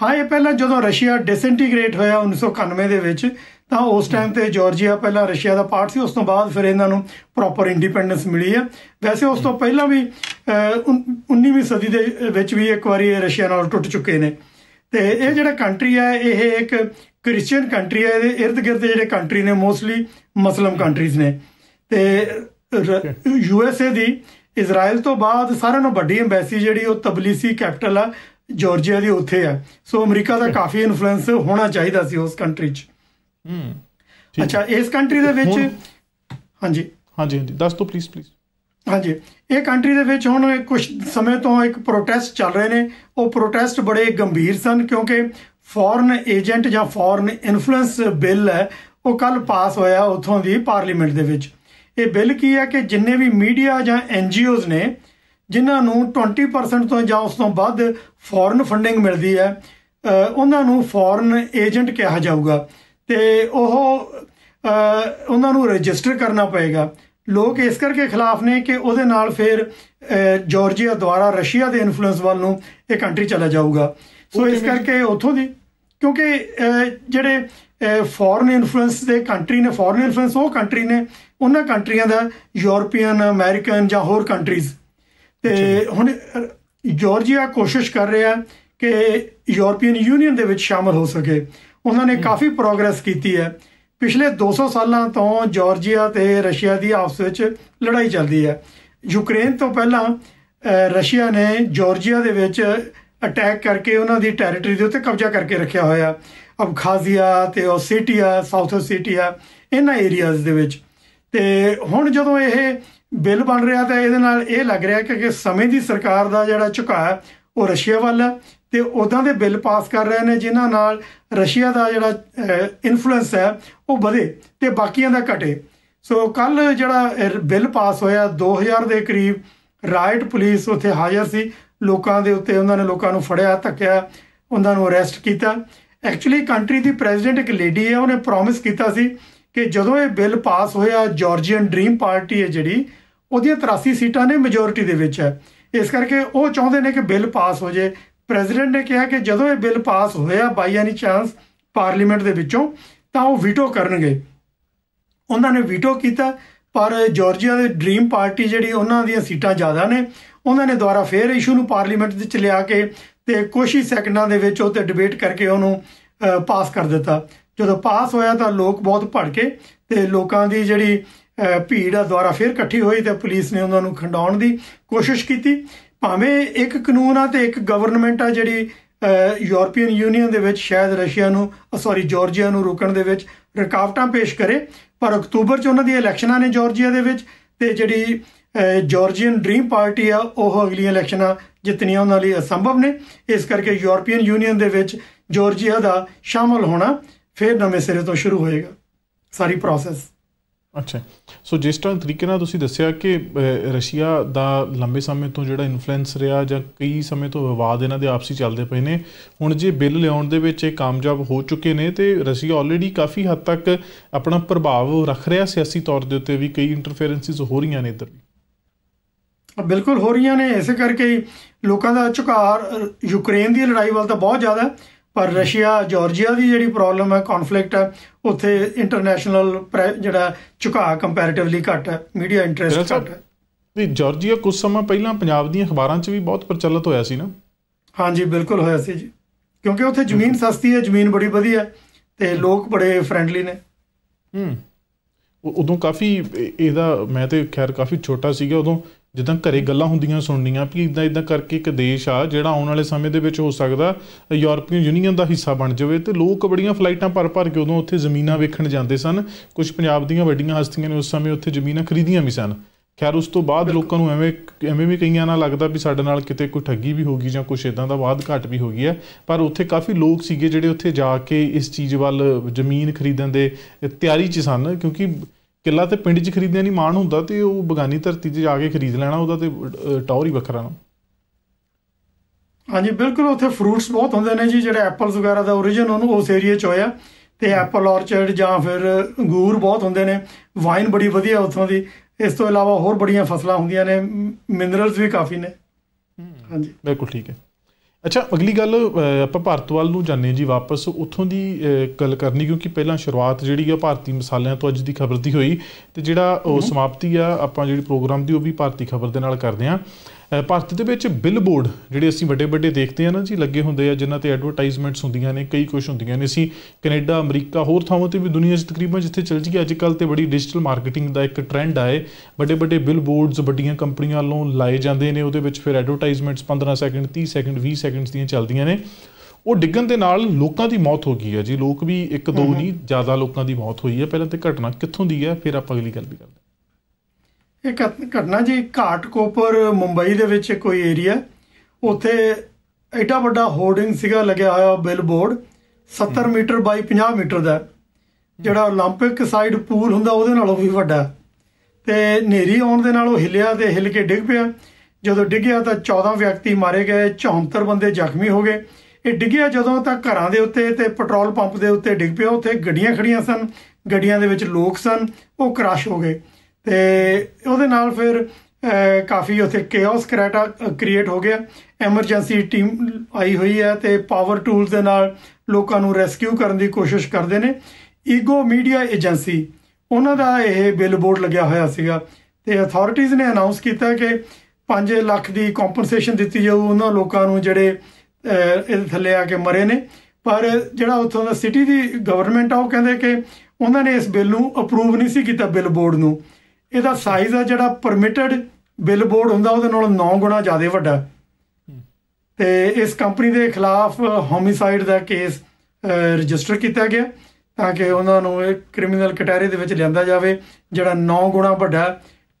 ਹਾਂ ਇਹ ਪਹਿਲਾਂ ਜਦੋਂ ਰਸ਼ੀਆ ਡਿਸਇੰਟੀਗ੍ਰੇਟ ਹੋਇਆ 1991 ਦੇ ਵਿੱਚ ਤਾਂ ਉਸ ਟਾਈਮ ਤੇ ਜਾਰਜੀਆ ਪਹਿਲਾਂ ਰਸ਼ੀਆ ਦਾ ਪਾਰਟ ਸੀ ਉਸ ਤੋਂ ਬਾਅਦ ਫਿਰ ਇਹਨਾਂ ਨੂੰ ਪ੍ਰੋਪਰ ਇੰਡੀਪੈਂਡੈਂਸ ਮਿਲੀ ਹੈ ਵੈਸੇ ਉਸ ਤੋਂ ਪਹਿਲਾਂ ਵੀ 19ਵੀਂ ਸਦੀ ਦੇ ਵਿੱਚ ਵੀ ਇੱਕ ਵਾਰੀ ਇਹ ਰਸ਼ੀਆ ਨਾਲ ਟੁੱਟ ਚੁੱਕੇ ਨੇ ਤੇ ਇਹ ਜਿਹੜਾ ਕੰਟਰੀ ਹੈ ਇਹ ਇੱਕ ਕ੍ਰਿਸਚੀਅਨ ਕੰਟਰੀ ਹੈ ਇਹਦੇ ird gird ਜਿਹੜੇ ਕੰਟਰੀ ਨੇ ਮੋਸਟਲੀ ਮੁਸਲਮ ਕੰਟਰੀਜ਼ ਨੇ ਤੇ ਯੂਐਸਏ ਦੀ ਇਜ਼ਰਾਈਲ ਤੋਂ ਬਾਅਦ ਸਾਰਿਆਂ ਨਾਲੋਂ ਵੱਡੀ ਐਮਬੈਸੀ ਜਿਹੜੀ ਉਹ ਤਬਲੀਸੀ ਕੈਪੀਟਲ ਆ ਜਾਰਜੀਆ ਦੀ ਉੱਥੇ ਹੈ ਸੋ ਅਮਰੀਕਾ ਦਾ ਕਾਫੀ ਇਨਫਲੂਐਂਸ ਹੋਣਾ ਚਾਹੀਦਾ ਸੀ ਉਸ ਕੰਟਰੀ 'ਚ ਹੂੰ ਅੱਛਾ ਇਸ ਕੰਟਰੀ ਦੇ ਵਿੱਚ ਹਾਂਜੀ ਹਾਂਜੀ ਹਾਂਜੀ ਦੱਸ ਦੋ ਪਲੀਜ਼ ਪਲੀਜ਼ ਹਾਂਜੀ ਇਹ ਕੰਟਰੀ ਦੇ ਵਿੱਚ ਹੁਣ ਕੁਝ ਸਮੇਂ ਤੋਂ ਇੱਕ ਪ੍ਰੋਟੈਸਟ ਚੱਲ ਰਹੇ ਨੇ ਉਹ ਪ੍ਰੋਟੈਸਟ ਬੜੇ ਗੰਭੀਰ ਸਨ ਕਿਉਂਕਿ ਫੋਰਨ ਏਜੰਟ ਜਾਂ ਫੋਰਨ ਇਨਫਲੂਐਂਸ ਬਿੱਲ ਹੈ ਉਹ ਕੱਲ ਪਾਸ ਹੋਇਆ ਉਥੋਂ ਦੀ ਪਾਰਲੀਮੈਂਟ ਦੇ ਵਿੱਚ ਇਹ ਬਿੱਲ ਕੀ ਹੈ ਕਿ ਜਿੰਨੇ ਵੀ ਮੀਡੀਆ ਜਾਂ ਐਨਜੀਓਜ਼ ਨੇ ਜਿਨ੍ਹਾਂ ਨੂੰ 20% ਤੋਂ ਜਾਂ ਉਸ ਤੋਂ ਵੱਧ ਫੋਰਨ ਫੰਡਿੰਗ ਮਿਲਦੀ ਹੈ ਉਹਨਾਂ ਨੂੰ ਫੋਰਨ ਏਜੰਟ ਕਿਹਾ ਜਾਊਗਾ ਤੇ ਉਹ ਉਹਨਾਂ ਨੂੰ ਰਜਿਸਟਰ ਕਰਨਾ ਪਏਗਾ ਲੋਕ ਇਸ ਕਰਕੇ ਖਿਲਾਫ ਨੇ ਕਿ ਉਹਦੇ ਨਾਲ ਫਿਰ ਜਾਰਜੀਆ ਦੁਆਰਾ ਰਸ਼ੀਆ ਦੇ ਇਨਫਲੂਐਂਸ ਵੱਲ ਨੂੰ ਇਹ ਕੰਟਰੀ ਚਲਾ ਜਾਊਗਾ ਸੋ ਇਸ ਕਰਕੇ ਉੱਥੋਂ ਦੀ ਕਿਉਂਕਿ ਜਿਹੜੇ ਫੋਰਨ ਇਨਫਲੂਐਂਸ ਦੇ ਕੰਟਰੀ ਨੇ ਫੋਰਨ ਇਨਫਲੂਐਂਸ ਉਹ ਕੰਟਰੀ ਨੇ ਉਹਨਾਂ ਕੰਟਰੀਆਂ ਦਾ ਯੂਰੋਪੀਅਨ ਅਮਰੀਕਨ ਜਾਂ ਹੋਰ ਕੰਟਰੀਜ਼ ਤੇ ਹੁਣ ਜਾਰਜੀਆ ਕੋਸ਼ਿਸ਼ ਕਰ ਰਿਹਾ ਕਿ ਯੂਰਪੀਅਨ ਯੂਨੀਅਨ ਦੇ ਵਿੱਚ ਸ਼ਾਮਲ ਹੋ ਸਕੇ ਉਹਨਾਂ ਨੇ ਕਾਫੀ ਪ੍ਰੋਗਰੈਸ ਕੀਤੀ ਹੈ ਪਿਛਲੇ 200 ਸਾਲਾਂ ਤੋਂ ਜਾਰਜੀਆ ਤੇ ਰਸ਼ੀਆ ਦੀ ਆਪਸ ਵਿੱਚ ਲੜਾਈ ਚੱਲਦੀ ਹੈ ਯੂਕਰੇਨ ਤੋਂ ਪਹਿਲਾਂ ਰਸ਼ੀਆ ਨੇ ਜਾਰਜੀਆ ਦੇ ਵਿੱਚ ਅਟੈਕ ਕਰਕੇ ਉਹਨਾਂ ਦੀ ਟੈਰੀਟਰੀ ਦੇ ਉੱਤੇ ਕਬਜ਼ਾ ਕਰਕੇ ਰੱਖਿਆ ਹੋਇਆ ਅਬਖਾਜ਼ੀਆ ਤੇ ਸਿਟੀਆ ਸਾਊਥ ਸਿਟੀਆ ਇਹਨਾਂ ਏਰੀਆਜ਼ ਦੇ ਵਿੱਚ ਤੇ ਹੁਣ ਜਦੋਂ ਇਹ ਬਿੱਲ ਬਣ ਰਿਹਾ ਤਾਂ ਇਹਦੇ ਨਾਲ ਇਹ ਲੱਗ ਰਿਹਾ ਕਿ ਸਮੇਂ ਦੀ ਸਰਕਾਰ ਦਾ ਜਿਹੜਾ ਝੁਕਾਅ ਉਹ ਰਸ਼ੀਆ ਵੱਲ ਹੈ ਤੇ ਉਦਾਂ ਦੇ ਬਿੱਲ ਪਾਸ ਕਰ ਰਹੇ ਨੇ ਜਿਨ੍ਹਾਂ ਨਾਲ ਰਸ਼ੀਆ ਦਾ ਜਿਹੜਾ ਇਨਫਲੂਐਂਸ ਹੈ ਉਹ ਵਧੇ ਤੇ ਬਾਕੀਆਂ ਦਾ ਘਟੇ ਸੋ ਕੱਲ ਜਿਹੜਾ ਬਿੱਲ ਪਾਸ ਹੋਇਆ 2000 ਦੇ ਕਰੀਬ ਰਾਈਟ ਪੁਲਿਸ ਉੱਥੇ ਹਾਜ਼ਰ ਸੀ ਲੋਕਾਂ ਦੇ ਉੱਤੇ ਉਹਨਾਂ ਨੇ ਲੋਕਾਂ ਨੂੰ ਫੜਿਆ ਧੱਕਿਆ ਉਹਨਾਂ ਨੂੰ ਅਰੈਸਟ ਕੀਤਾ ਐਕਚੁਅਲੀ ਕੰਟਰੀ ਦੀ ਪ੍ਰੈਜ਼ੀਡੈਂਟ ਇੱਕ ਲੇਡੀ ਹੈ ਉਹਨੇ ਪ੍ਰੋਮਿਸ ਕੀਤਾ ਸੀ ਕਿ ਜਦੋਂ ਇਹ ਬਿੱਲ ਪਾਸ ਹੋਇਆ ਜਾਰਜੀਅਨ ਡ੍ਰੀਮ ਪਾਰਟੀ ਹੈ ਜਿਹੜੀ ਉਹਦੀਆਂ 83 ਸੀਟਾਂ ਨੇ ਮੈਜੋਰਟੀ ਦੇ ਵਿੱਚ ਹੈ ਇਸ ਕਰਕੇ ਉਹ ਚਾਹੁੰਦੇ ਨੇ ਕਿ ਬਿੱਲ ਪਾਸ ਹੋ ਜੇ ਪ੍ਰੈਜ਼ੀਡੈਂਟ ਨੇ ਕਿਹਾ ਕਿ ਜਦੋਂ ਇਹ ਬਿੱਲ ਪਾਸ ਹੋਇਆ ਬਾਈ ਐਨੀ ਚਾਂਸ ਪਾਰਲੀਮੈਂਟ ਦੇ ਵਿੱਚੋਂ ਤਾਂ ਉਹ ਵੀਟੋ ਕਰਨਗੇ ਉਹਨਾਂ ਨੇ ਵੀਟੋ ਕੀਤਾ ਪਰ ਜਾਰਜੀਆ ਦੇ ਡ੍ਰੀਮ ਪਾਰਟੀ ਜਿਹੜੀ ਉਹਨਾਂ ਦੀਆਂ ਸੀਟਾਂ ਜ਼ਿਆਦਾ ਨੇ ਉਹਨਾਂ ਨੇ ਦੁਬਾਰਾ ਫੇਰ ਇਸ਼ੂ ਨੂੰ ਪਾਰਲੀਮੈਂਟ ਵਿੱਚ ਲਿਆ ਕੇ ਤੇ ਕੁਝ ਹੀ ਸੈਕਿੰਡਾਂ ਦੇ ਵਿੱਚ ਉਹ ਤੇ ਡਿਬੇਟ ਕਰਕੇ ਉਹਨੂੰ ਪਾਸ ਕਰ ਦਿੱਤਾ ਜਦੋਂ ਪਾਸ ਹੋਇਆ ਤਾਂ ਲੋਕ ਬਹੁਤ ਭੜਕੇ ਤੇ ਲੋਕਾਂ ਦੀ ਜਿਹੜੀ ਭੀੜ ਆ ਦੁਆਰਾ ਫਿਰ ਇਕੱਠੀ ਹੋਈ ਤੇ ਪੁਲਿਸ ਨੇ ਉਹਨਾਂ ਨੂੰ ਖੰਡਾਉਣ ਦੀ ਕੋਸ਼ਿਸ਼ ਕੀਤੀ ਭਾਵੇਂ ਇੱਕ ਕਾਨੂੰਨ ਆ ਤੇ ਇੱਕ ਗਵਰਨਮੈਂਟ ਆ ਜਿਹੜੀ ਯੂਰਪੀਅਨ ਯੂਨੀਅਨ ਦੇ ਵਿੱਚ ਸ਼ਾਇਦ ਰਸ਼ੀਆ ਨੂੰ ਸੌਰੀ ਜਾਰਜੀਆ ਨੂੰ ਰੋਕਣ ਦੇ ਵਿੱਚ ਰੁਕਾਵਟਾਂ ਪੇਸ਼ ਕਰੇ ਪਰ ਅਕਤੂਬਰ 'ਚ ਉਹਨਾਂ ਦੀਆਂ ਇਲੈਕਸ਼ਨਾਂ ਨੇ ਜਾਰਜੀਆ ਦੇ ਵਿੱਚ ਤੇ ਜਿਹੜੀ ਜਾਰਜੀਅਨ ਡ੍ਰੀਮ ਪਾਰਟੀ ਆ ਉਹ ਅਗਲੀ ਇਲੈਕਸ਼ਨਾਂ ਜਿੱਤਣੀਆਂ ਉਹਨਾਂ ਲਈ ਅਸੰਭਵ ਨੇ ਇਸ ਕਰਕੇ ਯੂਰਪੀਅਨ ਯੂਨੀਅਨ ਦੇ ਵਿੱਚ ਜਾਰਜੀਆ ਦਾ ਸ਼ਾਮਲ ਹੋਣਾ ਫਿਰ ਨਵੇਂ ਸਿਰੇ ਤੋਂ ਸ਼ੁਰੂ ਹੋਏਗਾ ਸਾਰੀ ਪ੍ਰੋਸੈਸ ਅੱਛਾ ਸੋ ਜਿਸ ਤਰ੍ਹਾਂ ਤਰੀਕੇ ਨਾਲ ਤੁਸੀਂ ਦੱਸਿਆ ਕਿ ਰਸ਼ੀਆ ਦਾ ਲੰਬੇ ਸਮੇਂ ਤੋਂ ਜਿਹੜਾ ਇਨਫਲੂਐਂਸ ਰਿਹਾ ਜਾਂ ਕਈ ਸਮੇਂ ਤੋਂ ਵਿਵਾਦ ਇਹਨਾਂ ਦੇ ਆਪਸੀ ਚੱਲਦੇ ਪਏ ਨੇ ਹੁਣ ਜੇ ਬਿੱਲ ਲਿਆਉਣ ਦੇ ਵਿੱਚ ਇਹ ਕਾਮਯਾਬ ਹੋ ਚੁੱਕੇ ਨੇ ਤੇ ਰਸ਼ੀਆ ਆਲਰੇਡੀ ਕਾਫੀ ਹੱਦ ਤੱਕ ਆਪਣਾ ਪ੍ਰਭਾਵ ਰੱਖ ਰਿਹਾ ਸਿਆਸੀ ਤੌਰ ਦੇ ਉੱਤੇ ਵੀ ਕਈ ਇੰਟਰਫੇਰੈਂਸਿਸ ਹੋ ਰਹੀਆਂ ਨੇ ਇਧਰ ਵੀ ਬਿਲਕੁਲ ਹੋ ਰਹੀਆਂ ਨੇ ਇਸੇ ਕਰਕੇ ਲੋਕਾਂ ਦਾ ਝੁਕਾਅ ਯੂਕਰੇਨ ਦੀ ਲੜਾਈ ਵੱਲ ਤਾਂ ਬਹੁਤ ਜ਼ਿਆਦਾ ਹੈ ਪਰ ਰਸ਼ੀਆ ਜਾਰਜੀਆ ਦੀ ਜਿਹੜੀ ਪ੍ਰੋਬਲਮ ਹੈ ਕਨਫਲਿਕਟ ਹੈ ਉੱਥੇ ਇੰਟਰਨੈਸ਼ਨਲ ਜਿਹੜਾ ਝੁਕਾਅ ਕੰਪੈਰੀਟਿਵਲੀ ਘੱਟ ਹੈ ਮੀਡੀਆ ਇੰਟਰਸਟ ਘੱਟ ਹੈ ਜੀ ਜਾਰਜੀਆ ਕੁਝ ਸਮਾਂ ਪਹਿਲਾਂ ਪੰਜਾਬ ਦੀਆਂ ਅਖਬਾਰਾਂ 'ਚ ਵੀ ਬਹੁਤ ਪ੍ਰਚਲਿਤ ਹੋਇਆ ਸੀ ਨਾ ਹਾਂਜੀ ਬਿਲਕੁਲ ਹੋਇਆ ਸੀ ਜੀ ਕਿਉਂਕਿ ਉੱਥੇ ਜ਼ਮੀਨ ਸਸਤੀ ਹੈ ਜ਼ਮੀਨ ਬੜੀ ਵਧੀਆ ਤੇ ਲੋਕ ਬੜੇ ਫ੍ਰੈਂਡਲੀ ਨੇ ਹੂੰ ਉਦੋਂ ਕਾਫੀ ਇਹਦਾ ਮੈਂ ਤੇ ਖੈਰ ਕਾਫੀ ਛੋਟਾ ਸੀਗਾ ਉਦੋਂ ਜਿੱਦਾਂ ਘਰੇ ਗੱਲਾਂ ਹੁੰਦੀਆਂ ਸੁਣਨੀਆਂ ਕਿ ਇਦਾਂ ਇਦਾਂ ਕਰਕੇ ਇੱਕ ਦੇਸ਼ ਆ ਜਿਹੜਾ ਆਉਣ ਵਾਲੇ ਸਮੇਂ ਦੇ ਵਿੱਚ ਹੋ ਸਕਦਾ ਯੂਰਪੀਅਨ ਯੂਨੀਅਨ ਦਾ ਹਿੱਸਾ ਬਣ ਜਾਵੇ ਤੇ ਲੋਕ ਬੜੀਆਂ ਫਲਾਈਟਾਂ ਪਰ ਪਰ ਕੇ ਉਦੋਂ ਉੱਥੇ ਜ਼ਮੀਨਾਂ ਵੇਖਣ ਜਾਂਦੇ ਸਨ ਕੁਝ ਪੰਜਾਬ ਦੀਆਂ ਵੱਡੀਆਂ ਹਸਤੀਆਂ ਨੇ ਉਸ ਸਮੇਂ ਉੱਥੇ ਜ਼ਮੀਨਾਂ ਖਰੀਦੀਆਂ ਵੀ ਸਨ ਖੈਰ ਉਸ ਤੋਂ ਬਾਅਦ ਲੋਕਾਂ ਨੂੰ ਐਵੇਂ ਐਵੇਂ ਵੀ ਕਈਆਂ ਨਾਲ ਲੱਗਦਾ ਵੀ ਸਾਡੇ ਨਾਲ ਕਿਤੇ ਕੋਈ ਠੱਗੀ ਵੀ ਹੋਗੀ ਜਾਂ ਕੁਝ ਇਦਾਂ ਦਾ ਵਾਦ ਘਾਟ ਵੀ ਹੋ ਗਈ ਹੈ ਪਰ ਉੱਥੇ ਕਾਫੀ ਲੋਕ ਸੀਗੇ ਜਿਹੜੇ ਉੱਥੇ ਜਾ ਕੇ ਇਸ ਚੀਜ਼ ਵੱਲ ਜ਼ਮੀਨ ਖਰੀਦਣ ਦੇ ਤਿਆਰੀ 'ਚ ਸਨ ਕਿਉਂਕਿ ਕਿੱਲਾ ਤੇ ਪਿੰਡ 'ਚ ਖਰੀਦਿਆ ਨਹੀਂ ਮਾਣ ਹੁੰਦਾ ਤੇ ਉਹ ਬਗਾਨੀ ਧਰਤੀ 'ਤੇ ਜਾ ਕੇ ਖਰੀਦ ਲੈਣਾ ਉਹਦਾ ਤੇ ਟੌਰ ਹੀ ਵੱਖਰਾ ਨਾ ਹਾਂਜੀ ਬਿਲਕੁਲ ਉੱਥੇ ਫਰੂਟਸ ਬਹੁਤ ਹੁੰਦੇ ਨੇ ਜੀ ਜਿਹੜੇ ਐਪਲਸ ਵਗੈਰਾ ਦਾ origin ਉਹਨੂੰ ਉਸ ਏਰੀਆ 'ਚ ਹੋਇਆ ਤੇ ਐਪਲ ਔਰਚਰਡ ਜਾਂ ਫਿਰ ਅੰਗੂਰ ਬਹੁਤ ਹੁੰਦੇ ਨੇ ਵਾਈਨ ਬੜੀ ਵਧੀਆ ਉੱਥੋਂ ਦੀ ਇਸ ਤੋਂ ਇਲਾਵਾ ਹੋਰ ਬੜੀਆਂ ਫਸਲਾਂ ਹੁੰਦੀਆਂ ਨੇ ਮਿਨਰਲਸ ਵੀ ਕਾਫੀ ਨੇ ਹਾਂਜੀ ਬਿਲਕੁਲ ਠੀਕ ਹੈ ਅੱਛਾ ਅਗਲੀ ਗੱਲ ਆਪਾਂ ਭਾਰਤ ਵੱਲ ਨੂੰ ਜਾਣੇ ਜੀ ਵਾਪਸ ਉੱਥੋਂ ਦੀ ਗੱਲ ਕਰਨੀ ਕਿਉਂਕਿ ਪਹਿਲਾਂ ਸ਼ੁਰੂਆਤ ਜਿਹੜੀ ਆ ਭਾਰਤੀ ਮਸਾਲਿਆਂ ਤੋਂ ਅੱਜ ਦੀ ਖਬਰ ਦੀ ਹੋਈ ਤੇ ਜਿਹੜਾ ਉਹ ਸਮਾਪਤੀ ਆ ਆਪਾਂ ਜਿਹੜੀ ਪ੍ਰੋਗਰਾਮ ਦੀ ਉਹ ਵੀ ਭਾਰਤੀ ਖਬਰ ਦੇ ਨਾਲ ਕਰਦੇ ਆ ਭਾਰਤ ਦੇ ਵਿੱਚ ਬਿਲਬੋਰਡ ਜਿਹੜੇ ਅਸੀਂ ਵੱਡੇ ਵੱਡੇ ਦੇਖਦੇ ਆ ਨਾ ਜੀ ਲੱਗੇ ਹੁੰਦੇ ਆ ਜਿਨ੍ਹਾਂ ਤੇ ਐਡਵਰਟਾਈਜ਼ਮੈਂਟਸ ਹੁੰਦੀਆਂ ਨੇ ਕਈ ਕੁਝ ਹੁੰਦੀਆਂ ਨੇ ਅਸੀਂ ਕੈਨੇਡਾ ਅਮਰੀਕਾ ਹੋਰ ਥਾਵਾਂ ਤੇ ਵੀ ਦੁਨੀਆ 'ਚ ਤਕਰੀਬਨ ਜਿੱਥੇ ਚੱਲ ਜੀ ਅੱਜ ਕੱਲ ਤੇ ਬੜੀ ਡਿਜੀਟਲ ਮਾਰਕੀਟਿੰਗ ਦਾ ਇੱਕ ਟ੍ਰੈਂਡ ਆਏ ਵੱਡੇ ਵੱਡੇ ਬਿਲਬੋਰਡਸ ਵੱਡੀਆਂ ਕੰਪਨੀਆਂ ਵੱਲੋਂ ਲਾਏ ਜਾਂਦੇ ਨੇ ਉਹਦੇ ਵਿੱਚ ਫਿਰ ਐਡਵਰਟਾਈਜ਼ਮੈਂਟਸ 15 ਸੈਕਿੰਡ 30 ਸੈਕਿੰਡ 20 ਸੈਕਿੰਡਸ ਦੀਆਂ ਚੱਲਦੀਆਂ ਨੇ ਉਹ ਡਿੱਗਣ ਦੇ ਨਾਲ ਲੋਕਾਂ ਦੀ ਮੌਤ ਹੋ ਗਈ ਹੈ ਜੀ ਲੋਕ ਵੀ ਇੱਕ ਦੋ ਨਹੀਂ ਜ਼ਿਆਦਾ ਲੋਕਾਂ ਦੀ ਮੌਤ ਹੋਈ ਹੈ ਪਹਿਲਾਂ ਤੇ ਘਟਨਾ ਕਿੱਥੋਂ ਦੀ ਹੈ ਫਿਰ ਆਪਾਂ ਅਗਲੀ ਗੱਲ ਵੀ ਕਰਦੇ ਇਹ ਘਟਨਾ ਜੀ ਘਾਟ ਕੋਪਰ ਮੁੰਬਈ ਦੇ ਵਿੱਚ ਕੋਈ ਏਰੀਆ ਉੱਥੇ ਐਡਾ ਵੱਡਾ ਹੋਰਡਿੰਗ ਸੀਗਾ ਲੱਗਿਆ ਹੋਇਆ ਬਿਲਬੋਰਡ 70 ਮੀਟਰ ਬਾਈ 50 ਮੀਟਰ ਦਾ ਜਿਹੜਾ 올림픽 ਸਾਈਡ ਪੂਲ ਹੁੰਦਾ ਉਹਦੇ ਨਾਲੋਂ ਵੀ ਵੱਡਾ ਤੇ ਨੇਰੀ ਆਉਣ ਦੇ ਨਾਲ ਉਹ ਹਿੱਲਿਆ ਤੇ ਹਿੱਲ ਕੇ ਡਿੱਗ ਪਿਆ ਜਦੋਂ ਡਿੱਗਿਆ ਤਾਂ 14 ਵਿਅਕਤੀ ਮਾਰੇ ਗਏ 74 ਬੰਦੇ ਜ਼ਖਮੀ ਹੋ ਗਏ ਇਹ ਡਿੱਗਿਆ ਜਦੋਂ ਤਾਂ ਘਰਾਂ ਦੇ ਉੱਤੇ ਤੇ ਪੈਟਰੋਲ ਪੰਪ ਦੇ ਉੱਤੇ ਡਿੱਗ ਪਿਆ ਉੱਥੇ ਗੱਡੀਆਂ ਖੜੀਆਂ ਸਨ ਗੱਡੀਆਂ ਦੇ ਵਿੱਚ ਲੋਕ ਸਨ ਉਹ ਕ੍ਰੈਸ਼ ਹੋ ਗਏ ਤੇ ਉਹਦੇ ਨਾਲ ਫਿਰ ਕਾਫੀ ਉਥੇ ਕੇਓਸ ਕਰਾਟਾ ਕ੍ਰੀਏਟ ਹੋ ਗਿਆ ਐਮਰਜੈਂਸੀ ਟੀਮ ਆਈ ਹੋਈ ਹੈ ਤੇ ਪਾਵਰ ਟੂਲਸ ਦੇ ਨਾਲ ਲੋਕਾਂ ਨੂੰ ਰੈਸਕਿਊ ਕਰਨ ਦੀ ਕੋਸ਼ਿਸ਼ ਕਰਦੇ ਨੇ ਈਗੋ ਮੀਡੀਆ ਏਜੰਸੀ ਉਹਨਾਂ ਦਾ ਇਹ ਬਿਲਬੋਰਡ ਲੱਗਿਆ ਹੋਇਆ ਸੀਗਾ ਤੇ ਅਥਾਰਟੀਆਂ ਨੇ ਅਨਾਉਂਸ ਕੀਤਾ ਕਿ 5 ਲੱਖ ਦੀ ਕੰਪਨਸੇਸ਼ਨ ਦਿੱਤੀ ਜਾਊ ਉਹਨਾਂ ਲੋਕਾਂ ਨੂੰ ਜਿਹੜੇ ਇਹਦੇ ਥੱਲੇ ਆ ਕੇ ਮਰੇ ਨੇ ਪਰ ਜਿਹੜਾ ਉੱਥੋਂ ਦਾ ਸਿਟੀ ਦੀ ਗਵਰਨਮੈਂਟ ਆ ਉਹ ਕਹਿੰਦੇ ਕਿ ਉਹਨਾਂ ਨੇ ਇਸ ਬਿੱਲ ਨੂੰ ਅਪਰੂਵ ਨਹੀਂ ਸੀ ਕੀਤਾ ਬਿੱਲ ਬੋਰਡ ਨੂੰ ਇਹਦਾ ਸਾਈਜ਼ ਆ ਜਿਹੜਾ ਪਰਮਿਟਡ ਬਿਲਬੋਰਡ ਹੁੰਦਾ ਉਹਦੇ ਨਾਲੋਂ 9 ਗੁਣਾ ਜ਼ਿਆਦਾ ਵੱਡਾ ਤੇ ਇਸ ਕੰਪਨੀ ਦੇ ਖਿਲਾਫ ਹੋਮਿਸਾਈਡ ਦਾ ਕੇਸ ਰਜਿਸਟਰ ਕੀਤਾ ਗਿਆ ਤਾਂ ਕਿ ਉਹਨਾਂ ਨੂੰ ਇੱਕ ਕ੍ਰਿਮੀਨਲ ਕਟਹਿਰੇ ਦੇ ਵਿੱਚ ਲਿਆਂਦਾ ਜਾਵੇ ਜਿਹੜਾ 9 ਗੁਣਾ ਵੱਡਾ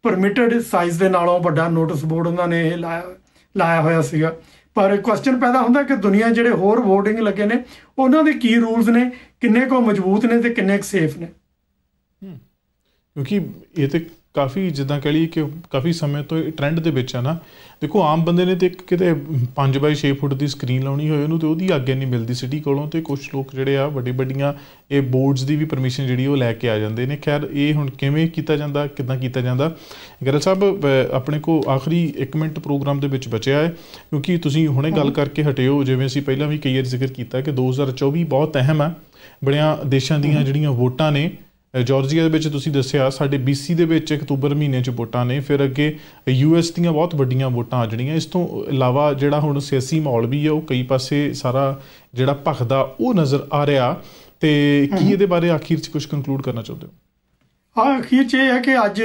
ਪਰਮਿਟਡ ਸਾਈਜ਼ ਦੇ ਨਾਲੋਂ ਵੱਡਾ ਨੋਟਿਸ ਬੋਰਡ ਉਹਨਾਂ ਨੇ ਲਾਇਆ ਲਾਇਆ ਹੋਇਆ ਸੀਗਾ ਪਰ ਕੁਐਸਚਨ ਪੈਦਾ ਹੁੰਦਾ ਕਿ ਦੁਨੀਆ ਜਿਹੜੇ ਹੋਰ ਵੋਟਿੰਗ ਲੱਗੇ ਨੇ ਉਹਨਾਂ ਦੇ ਕੀ ਰੂਲਸ ਨੇ ਕਿੰਨੇ ਕੋ ਮਜ਼ਬੂਤ ਨੇ ਤੇ ਕਿੰਨੇ ਕੁ ਸੇਫ ਨੇ ਕਿਉਂਕਿ ਇਹ ਤੇ ਕਾਫੀ ਜਿੱਦਾਂ ਕਹ ਲਈ ਕਿ ਕਾਫੀ ਸਮੇਂ ਤੋਂ ਟ੍ਰੈਂਡ ਦੇ ਵਿੱਚ ਆ ਨਾ ਦੇਖੋ ਆਮ ਬੰਦੇ ਨੇ ਤੇ ਕਿਤੇ 5 ਬਾਈ 6 ਫੁੱਟ ਦੀ ਸਕਰੀਨ ਲਾਉਣੀ ਹੋਏ ਉਹਨੂੰ ਤੇ ਉਹਦੀ ਆਗਿਆ ਨਹੀਂ ਮਿਲਦੀ ਸਿਟੀ ਕੋਲੋਂ ਤੇ ਕੁਝ ਲੋਕ ਜਿਹੜੇ ਆ ਵੱਡੇ ਵੱਡੀਆਂ ਇਹ ਬੋਰਡਸ ਦੀ ਵੀ ਪਰਮਿਸ਼ਨ ਜਿਹੜੀ ਉਹ ਲੈ ਕੇ ਆ ਜਾਂਦੇ ਨੇ ਖੈਰ ਇਹ ਹੁਣ ਕਿਵੇਂ ਕੀਤਾ ਜਾਂਦਾ ਕਿਦਾਂ ਕੀਤਾ ਜਾਂਦਾ ਗਰਲ ਸਾਹਿਬ ਆਪਣੇ ਕੋ ਆਖਰੀ 1 ਮਿੰਟ ਪ੍ਰੋਗਰਾਮ ਦੇ ਵਿੱਚ ਬਚਿਆ ਹੈ ਕਿਉਂਕਿ ਤੁਸੀਂ ਹੁਣੇ ਗੱਲ ਕਰਕੇ ਹਟਿਓ ਜਿਵੇਂ ਅਸੀਂ ਪਹਿਲਾਂ ਵੀ ਕਈ ਵਾਰ ਜ਼ਿਕਰ ਕੀਤਾ ਕਿ 2024 ਬਹੁਤ ਅਹਿਮ ਆ ਬੜਿਆਂ ਦੇਸ਼ਾਂ ਦੀਆਂ ਜਿਹੜੀਆਂ ਵੋਟਾਂ ਨੇ ਜਾਰਜੀਆ ਦੇ ਵਿੱਚ ਤੁਸੀਂ ਦੱਸਿਆ ਸਾਡੇ BC ਦੇ ਵਿੱਚ ਅਕਤੂਬਰ ਮਹੀਨੇ 'ਚ ਵੋਟਾਂ ਨੇ ਫਿਰ ਅੱਗੇ US ਦੀਆਂ ਬਹੁਤ ਵੱਡੀਆਂ ਵੋਟਾਂ ਆ ਜਣੀਆਂ ਇਸ ਤੋਂ ਇਲਾਵਾ ਜਿਹੜਾ ਹੁਣ ਸਿਆਸੀ ਮਾਹੌਲ ਵੀ ਹੈ ਉਹ ਕਈ ਪਾਸੇ ਸਾਰਾ ਜਿਹੜਾ ਭਖਦਾ ਉਹ ਨਜ਼ਰ ਆ ਰਿਹਾ ਤੇ ਕੀ ਇਹਦੇ ਬਾਰੇ ਆਖੀਰ 'ਚ ਕੁਝ ਕੰਕਲੂਡ ਕਰਨਾ ਚਾਹੁੰਦੇ ਹੋ ਹਾਂ ਅਖੀਰ 'ਚ ਇਹ ਹੈ ਕਿ ਅੱਜ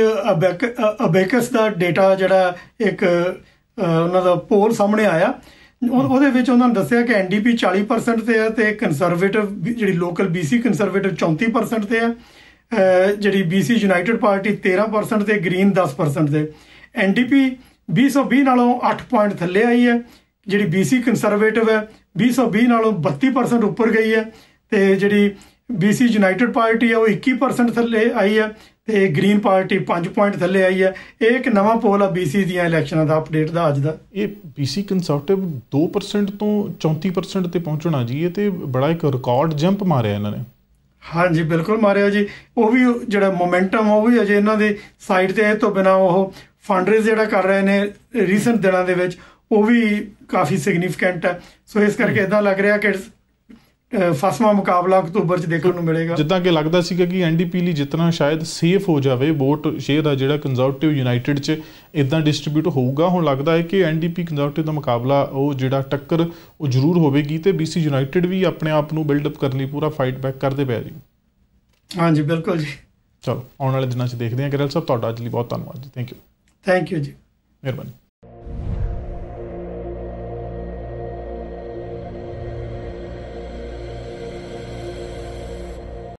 ਅਬੈਕਸ ਦਾ ਡਾਟਾ ਜਿਹੜਾ ਇੱਕ ਉਹਨਾਂ ਦਾ ਪੋਲ ਸਾਹਮਣੇ ਆਇਆ ਉਹਦੇ ਵਿੱਚ ਉਹਨਾਂ ਨੇ ਦੱਸਿਆ ਕਿ ਐਨਡੀਪੀ 40% ਤੇ ਹੈ ਤੇ ਕੰਜ਼ਰਵੇਟਿਵ ਜਿਹੜੀ ਲੋਕਲ ਬੀਸੀ ਕੰਜ਼ਰਵੇਟਿਵ 34% ਤੇ ਹੈ ਜਿਹੜੀ BC ਯੂਨਾਈਟਿਡ ਪਾਰਟੀ 13% ਤੇ ਗ੍ਰੀਨ 10% ਤੇ NDP 2020 ਨਾਲੋਂ 8 ਪੁਆਇੰਟ ਥੱਲੇ ਆਈ ਹੈ ਜਿਹੜੀ BC ਕੰਸਰਵੇਟਿਵ ਹੈ 2020 ਨਾਲੋਂ 32% ਉੱਪਰ ਗਈ ਹੈ ਤੇ ਜਿਹੜੀ BC ਯੂਨਾਈਟਿਡ ਪਾਰਟੀ ਹੈ ਉਹ 21% ਥੱਲੇ ਆਈ ਹੈ ਤੇ ਗ੍ਰੀਨ ਪਾਰਟੀ 5 ਪੁਆਇੰਟ ਥੱਲੇ ਆਈ ਹੈ ਇਹ ਇੱਕ ਨਵਾਂ ਪੋਲ ਆ BC ਦੀਆਂ ਇਲੈਕਸ਼ਨਾਂ ਦਾ ਅਪਡੇਟ ਦਾ ਅੱਜ ਦਾ ਇਹ BC ਕੰਸਰਵੇਟਿਵ 2% ਤੋਂ 34% ਤੇ ਪਹੁੰਚਣਾ ਜੀ ਇਹ ਤੇ ਬੜਾ ਇੱਕ ਰਿਕਾਰਡ ਜੰਪ ਮਾਰਿਆ ਇਹਨਾਂ ਨੇ ਹਾਂਜੀ ਬਿਲਕੁਲ ਮਾਰਿਆ ਜੀ ਉਹ ਵੀ ਜਿਹੜਾ ਮੋਮੈਂਟਮ ਉਹ ਵੀ ਅਜੇ ਇਹਨਾਂ ਦੇ ਸਾਈਡ ਤੇ ਇਹ ਤੋਂ ਬਿਨਾ ਉਹ ਫੰਡਰੇਜ਼ ਜਿਹੜਾ ਕਰ ਰਹੇ ਨੇ ਰੀਸੈਂਟ ਦਿਨਾਂ ਦੇ ਵਿੱਚ ਉਹ ਵੀ ਕਾਫੀ ਸਿਗਨੀਫੀਕੈਂਟ ਹੈ ਸੋ ਇਸ ਕਰਕੇ ਇਦਾਂ ਲੱਗ ਰਿਹਾ ਕਿ ਫਸਵਾ ਮੁਕਾਬਲਾ ਅਕਤੂਬਰ ਚ ਦੇਖਣ ਨੂੰ ਮਿਲੇਗਾ ਜਿੱਦਾਂ ਕਿ ਲੱਗਦਾ ਸੀ ਕਿ ਐਨਡੀਪੀ ਲਈ ਜਿੰਨਾ ਸ਼ਾਇਦ ਸੇਫ ਹੋ ਜਾਵੇ ਵੋਟ ਸ਼ੇਅਰ ਦਾ ਜਿਹੜਾ ਕੰਜ਼ਰਵੇਟਿਵ ਯੂਨਾਈਟਿਡ ਚ ਇਦਾਂ ਡਿਸਟ੍ਰਿਬਿਊਟ ਹੋਊਗਾ ਹੁਣ ਲੱਗਦਾ ਹੈ ਕਿ ਐਨਡੀਪੀ ਕੰਜ਼ਰਵੇਟਿਵ ਦਾ ਮੁਕਾਬਲਾ ਉਹ ਜਿਹੜਾ ਟੱਕਰ ਉਹ ਜ਼ਰੂਰ ਹੋਵੇਗੀ ਤੇ ਬੀਸੀ ਯੂਨਾਈਟਿਡ ਵੀ ਆਪਣੇ ਆਪ ਨੂੰ ਬਿਲਡ ਅਪ ਕਰਨ ਲਈ ਪੂਰਾ ਫਾਈਟ ਬੈਕ ਕਰਦੇ ਪਿਆ ਜੀ ਹਾਂਜੀ ਬਿਲਕੁਲ ਜੀ ਚਲੋ ਆਉਣ ਵਾਲੇ ਦਿਨਾਂ ਚ ਦੇਖਦੇ ਹਾਂ ਗਿਰਲ ਸਾਹਿਬ ਤੁਹਾਡਾ ਅੱਜ ਲਈ ਬਹੁਤ ਧੰਨਵਾਦ ਜੀ ਥੈਂਕ ਯੂ ਥੈਂਕ ਯੂ ਜੀ ਮਿਹਰਬਾਨੀ